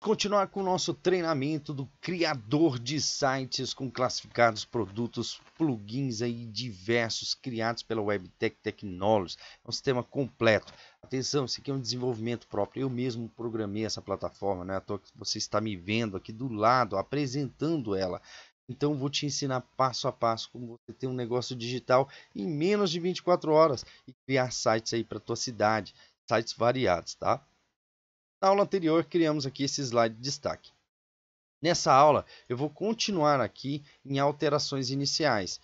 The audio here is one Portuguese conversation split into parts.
continuar com o nosso treinamento do criador de sites com classificados, produtos, plugins aí diversos criados pela WebTech Technologies. É um sistema completo. Atenção, isso aqui é um desenvolvimento próprio. Eu mesmo programei essa plataforma, né? À toa que você está me vendo aqui do lado, apresentando ela. Então vou te ensinar passo a passo como você ter um negócio digital em menos de 24 horas e criar sites aí para tua cidade, sites variados, tá? Na aula anterior, criamos aqui esse slide de destaque. Nessa aula, eu vou continuar aqui em alterações iniciais.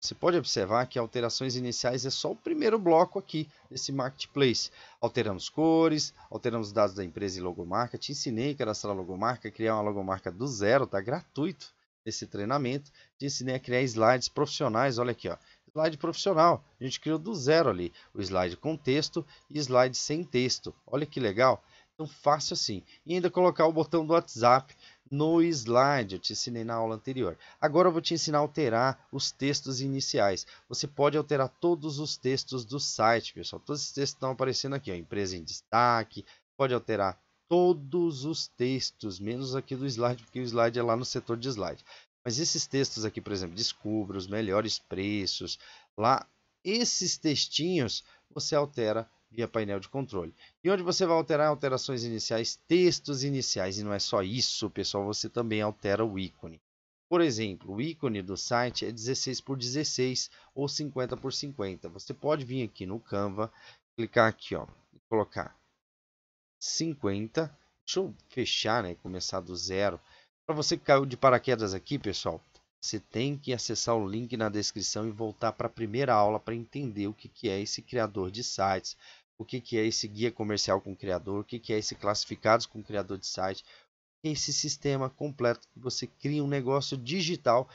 Você pode observar que alterações iniciais é só o primeiro bloco aqui desse Marketplace. Alteramos cores, alteramos dados da empresa e logomarca. Te ensinei a cadastrar logomarca, criar uma logomarca do zero, tá gratuito esse treinamento. Te ensinei a criar slides profissionais, olha aqui, ó. Slide profissional, a gente criou do zero ali, o slide com texto e slide sem texto. Olha que legal, tão fácil assim. E ainda colocar o botão do WhatsApp no slide, eu te ensinei na aula anterior. Agora eu vou te ensinar a alterar os textos iniciais. Você pode alterar todos os textos do site, pessoal. Todos os textos estão aparecendo aqui, ó, empresa em destaque, pode alterar todos os textos, menos aqui do slide, porque o slide é lá no setor de slide. Mas esses textos aqui, por exemplo, descubra os melhores preços, lá, esses textinhos você altera via painel de controle. E onde você vai alterar alterações iniciais, textos iniciais. E não é só isso, pessoal, você também altera o ícone. Por exemplo, o ícone do site é 16 por 16 ou 50 por 50. Você pode vir aqui no Canva, clicar aqui ó, e colocar 50. Deixa eu fechar, né, começar do zero. Para você que caiu de paraquedas aqui, pessoal, você tem que acessar o link na descrição e voltar para a primeira aula para entender o que é esse criador de sites, o que, que é esse guia comercial com criador, o que, que é esse classificados com criador de site, esse sistema completo que você cria um negócio digital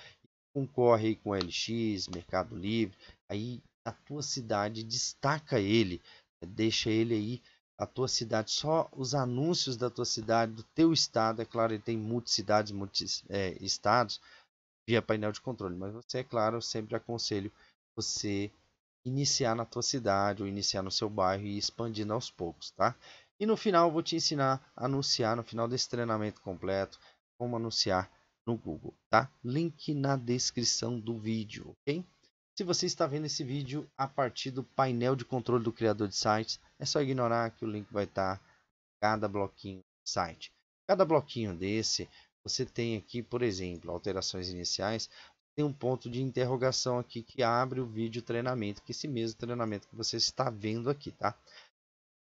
concorre com LX, Mercado Livre, aí a tua cidade destaca ele, né, deixa ele aí a tua cidade, só os anúncios da tua cidade, do teu estado, é claro, ele tem multicidades, muitos é, estados, via painel de controle, mas você, é claro, eu sempre aconselho você iniciar na tua cidade ou iniciar no seu bairro e ir expandindo aos poucos, tá? E no final eu vou te ensinar a anunciar no final desse treinamento completo como anunciar no Google, tá? Link na descrição do vídeo, ok? Se você está vendo esse vídeo a partir do painel de controle do criador de sites, é só ignorar que o link vai estar cada bloquinho do site. Cada bloquinho desse, você tem aqui, por exemplo, alterações iniciais, tem um ponto de interrogação aqui que abre o vídeo treinamento, que é esse mesmo treinamento que você está vendo aqui, tá?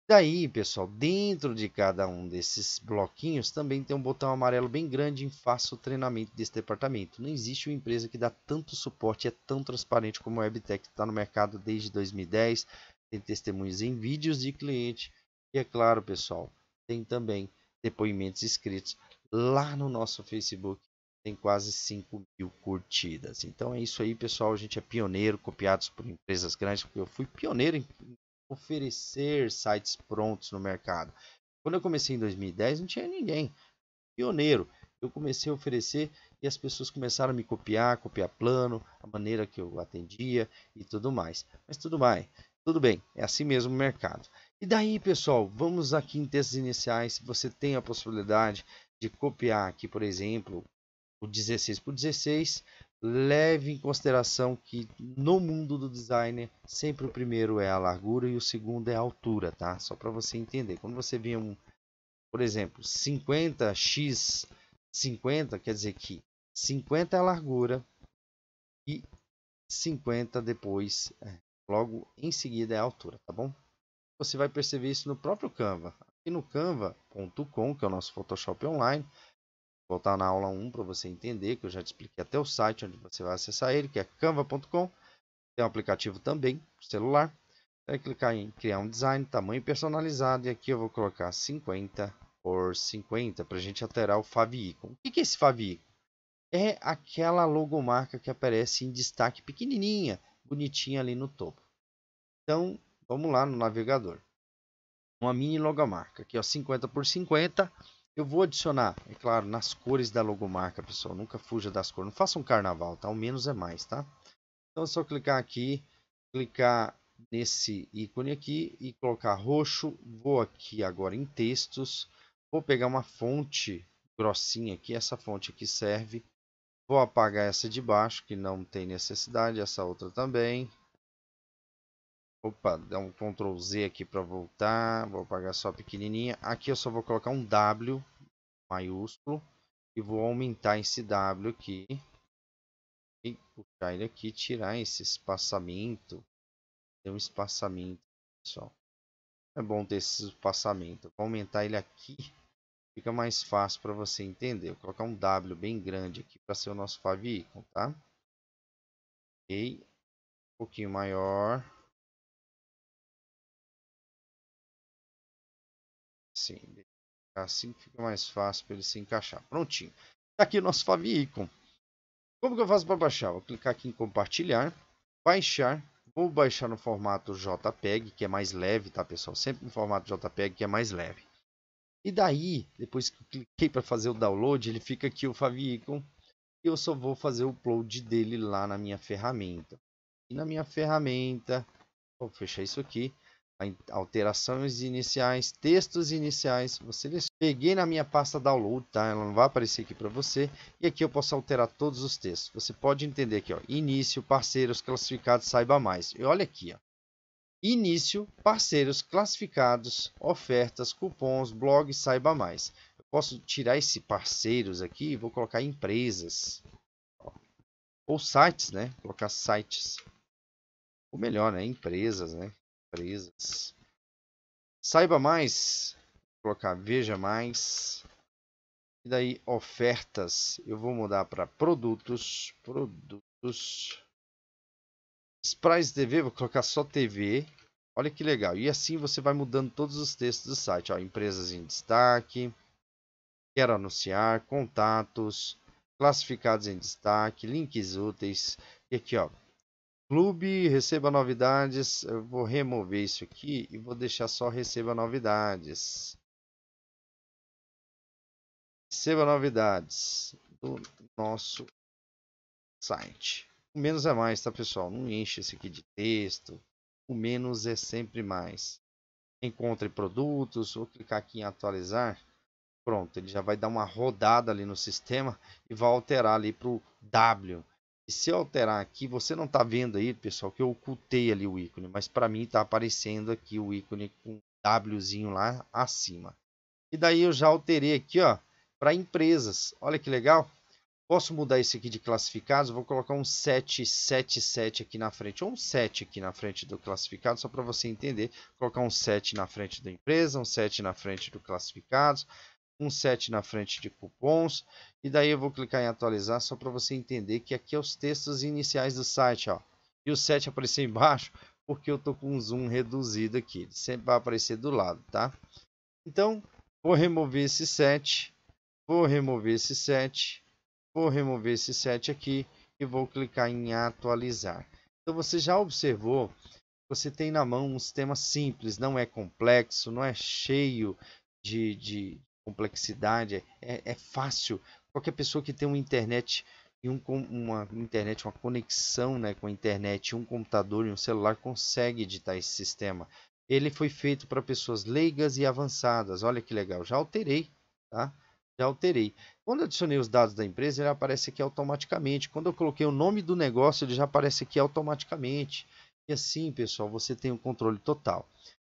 Daí, pessoal, dentro de cada um desses bloquinhos também tem um botão amarelo bem grande em faça o treinamento desse departamento. Não existe uma empresa que dá tanto suporte, é tão transparente como a WebTech está no mercado desde 2010. Tem testemunhos em vídeos de cliente e, é claro, pessoal, tem também depoimentos escritos lá no nosso Facebook tem quase 5 mil curtidas. Então é isso aí, pessoal. A gente é pioneiro, copiados por empresas grandes, porque eu fui pioneiro em oferecer sites prontos no mercado. Quando eu comecei em 2010, não tinha ninguém. Pioneiro. Eu comecei a oferecer e as pessoas começaram a me copiar, copiar plano, a maneira que eu atendia e tudo mais. Mas tudo mais, tudo bem, é assim mesmo o mercado. E daí, pessoal, vamos aqui em textos iniciais. Se você tem a possibilidade de copiar aqui, por exemplo, o 16 por 16, leve em consideração que no mundo do designer sempre o primeiro é a largura e o segundo é a altura, tá? Só para você entender. Quando você vê um, por exemplo, 50 x 50, quer dizer que 50 é a largura e 50 depois, é, logo em seguida é a altura, tá bom? Você vai perceber isso no próprio Canva. E no canva.com, que é o nosso Photoshop online, voltar na aula 1 para você entender, que eu já te expliquei até o site onde você vai acessar ele, que é canva.com. Tem um aplicativo também, celular. Vai é clicar em criar um design, tamanho personalizado. E aqui eu vou colocar 50 por 50 para a gente alterar o favicon. O que é esse favicon? É aquela logomarca que aparece em destaque pequenininha, bonitinha ali no topo. Então, vamos lá no navegador. Uma mini logomarca aqui, ó, 50 por 50 eu vou adicionar, é claro, nas cores da logomarca, pessoal. Nunca fuja das cores. Não faça um carnaval, tá? O menos é mais, tá? Então é só clicar aqui, clicar nesse ícone aqui e colocar roxo. Vou aqui agora em textos. Vou pegar uma fonte grossinha aqui. Essa fonte aqui serve. Vou apagar essa de baixo, que não tem necessidade. Essa outra também. Opa, dá um Ctrl Z aqui para voltar. Vou apagar só a pequenininha. Aqui eu só vou colocar um W maiúsculo. E vou aumentar esse W aqui. E puxar ele aqui. Tirar esse espaçamento. Tem um espaçamento, pessoal. É bom ter esse espaçamento. Vou aumentar ele aqui. Fica mais fácil para você entender. Vou colocar um W bem grande aqui para ser o nosso favicon, tá? Ok. Um pouquinho maior assim. Assim fica mais fácil para ele se encaixar. Prontinho. Tá aqui o nosso favicon. Como que eu faço para baixar? Vou clicar aqui em compartilhar, baixar. Vou baixar no formato JPEG, que é mais leve, tá pessoal? Sempre no formato JPEG, que é mais leve. E daí, depois que eu cliquei para fazer o download, ele fica aqui o favicon. E eu só vou fazer o upload dele lá na minha ferramenta. E na minha ferramenta, vou fechar isso aqui alterações iniciais, textos iniciais, você peguei na minha pasta download, tá? Ela não vai aparecer aqui para você. E aqui eu posso alterar todos os textos. Você pode entender aqui, ó, início, parceiros, classificados, saiba mais. E olha aqui, ó. Início, parceiros, classificados, ofertas, cupons, blog, saiba mais. Eu posso tirar esse parceiros aqui e vou colocar empresas. Ó. Ou sites, né? colocar sites. Ou melhor, né? Empresas, né? empresas. Saiba mais, vou colocar veja mais. E daí ofertas, eu vou mudar para produtos, produtos. Sprays TV, vou colocar só TV. Olha que legal. E assim você vai mudando todos os textos do site. Ó, empresas em destaque, quero anunciar, contatos, classificados em destaque, links úteis. E aqui, ó, Clube, receba novidades. Eu vou remover isso aqui e vou deixar só receba novidades. Receba novidades do nosso site. O menos é mais, tá pessoal? Não enche esse aqui de texto. O menos é sempre mais. Encontre produtos. Vou clicar aqui em atualizar. Pronto, ele já vai dar uma rodada ali no sistema e vai alterar ali para o W e se eu alterar aqui, você não está vendo aí, pessoal, que eu ocultei ali o ícone, mas para mim está aparecendo aqui o ícone com Wzinho lá acima. E daí eu já alterei aqui, ó, para empresas. Olha que legal. Posso mudar esse aqui de classificados, vou colocar um 777 aqui na frente, ou um 7 aqui na frente do classificado, só para você entender. Vou colocar um 7 na frente da empresa, um 7 na frente do classificados um set na frente de cupons e daí eu vou clicar em atualizar só para você entender que aqui é os textos iniciais do site ó e o set aparecer embaixo porque eu tô com um zoom reduzido aqui ele sempre vai aparecer do lado tá então vou remover esse set vou remover esse set vou remover esse set aqui e vou clicar em atualizar então você já observou você tem na mão um sistema simples não é complexo não é cheio de, de, complexidade, é, é, é fácil. Qualquer pessoa que tem uma internet e um, uma internet, uma conexão né, com a internet, um computador e um celular consegue editar esse sistema. Ele foi feito para pessoas leigas e avançadas. Olha que legal, já alterei, tá? Já alterei. Quando adicionei os dados da empresa, ele aparece aqui automaticamente. Quando eu coloquei o nome do negócio, ele já aparece aqui automaticamente. E assim, pessoal, você tem o um controle total.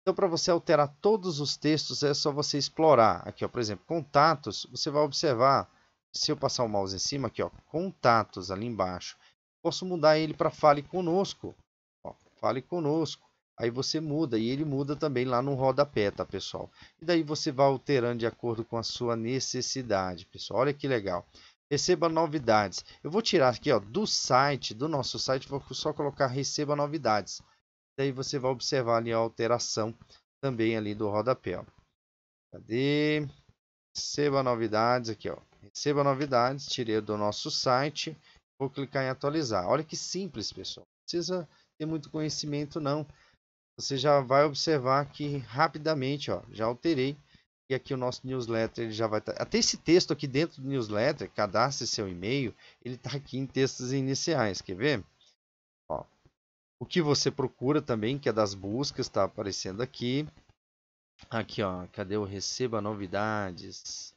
Então, para você alterar todos os textos, é só você explorar. Aqui, ó, por exemplo, contatos, você vai observar, se eu passar o mouse em cima, aqui, ó, contatos, ali embaixo. Posso mudar ele para fale conosco. Ó, fale conosco. Aí você muda, e ele muda também lá no rodapé, tá, pessoal? E daí você vai alterando de acordo com a sua necessidade, pessoal. Olha que legal. Receba novidades. Eu vou tirar aqui, ó, do site, do nosso site, vou só colocar receba novidades. Daí você vai observar ali a alteração também ali do rodapé. Ó. Cadê? Receba novidades aqui, ó. Receba novidades, tirei do nosso site. Vou clicar em atualizar. Olha que simples, pessoal. Não precisa ter muito conhecimento, não. Você já vai observar que rapidamente, ó, já alterei. E aqui o nosso newsletter ele já vai estar. Tá... Até esse texto aqui dentro do newsletter, cadastre seu e-mail, ele está aqui em textos iniciais. Quer ver? O que você procura também, que é das buscas, está aparecendo aqui. Aqui, ó, cadê o receba novidades?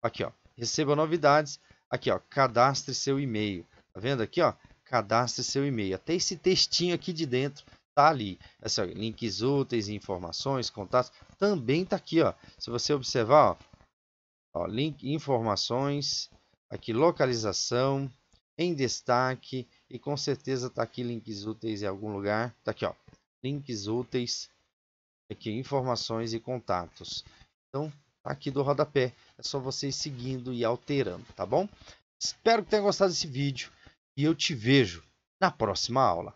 Aqui, ó, receba novidades. Aqui, ó, cadastre seu e-mail. Tá vendo aqui, ó? Cadastre seu e-mail. Até esse textinho aqui de dentro tá ali. Essa, é links úteis, informações, contatos, também tá aqui, ó. Se você observar, ó, ó, link informações, aqui localização, em destaque, e com certeza está aqui links úteis em algum lugar. Está aqui, ó. Links úteis. Aqui, informações e contatos. Então, tá aqui do rodapé. É só vocês seguindo e alterando, tá bom? Espero que tenha gostado desse vídeo. E eu te vejo na próxima aula.